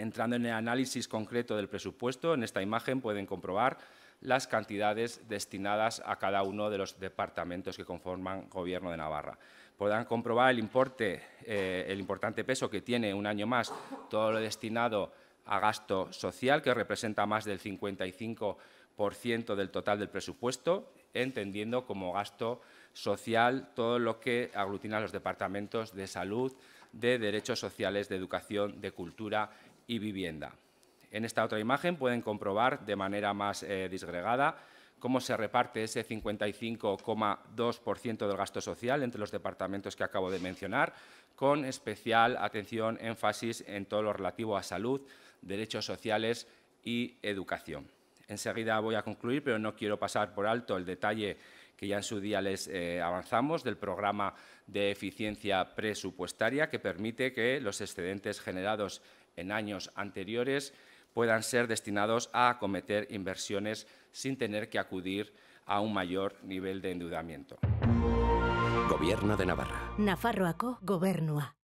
Entrando en el análisis concreto del presupuesto, en esta imagen pueden comprobar las cantidades destinadas a cada uno de los departamentos que conforman Gobierno de Navarra. Podrán comprobar el importe, eh, el importante peso que tiene un año más todo lo destinado a gasto social, que representa más del 55% del total del presupuesto, entendiendo como gasto social todo lo que aglutina los departamentos de salud, de derechos sociales, de educación, de cultura y vivienda. En esta otra imagen pueden comprobar de manera más eh, disgregada cómo se reparte ese 55,2% del gasto social entre los departamentos que acabo de mencionar, con especial atención, énfasis en todo lo relativo a salud, derechos sociales y educación. Enseguida voy a concluir, pero no quiero pasar por alto el detalle que ya en su día les eh, avanzamos, del programa de eficiencia presupuestaria que permite que los excedentes generados en años anteriores puedan ser destinados a acometer inversiones sin tener que acudir a un mayor nivel de endeudamiento. Gobierno de Navarra. Nafarroaco Gobernua.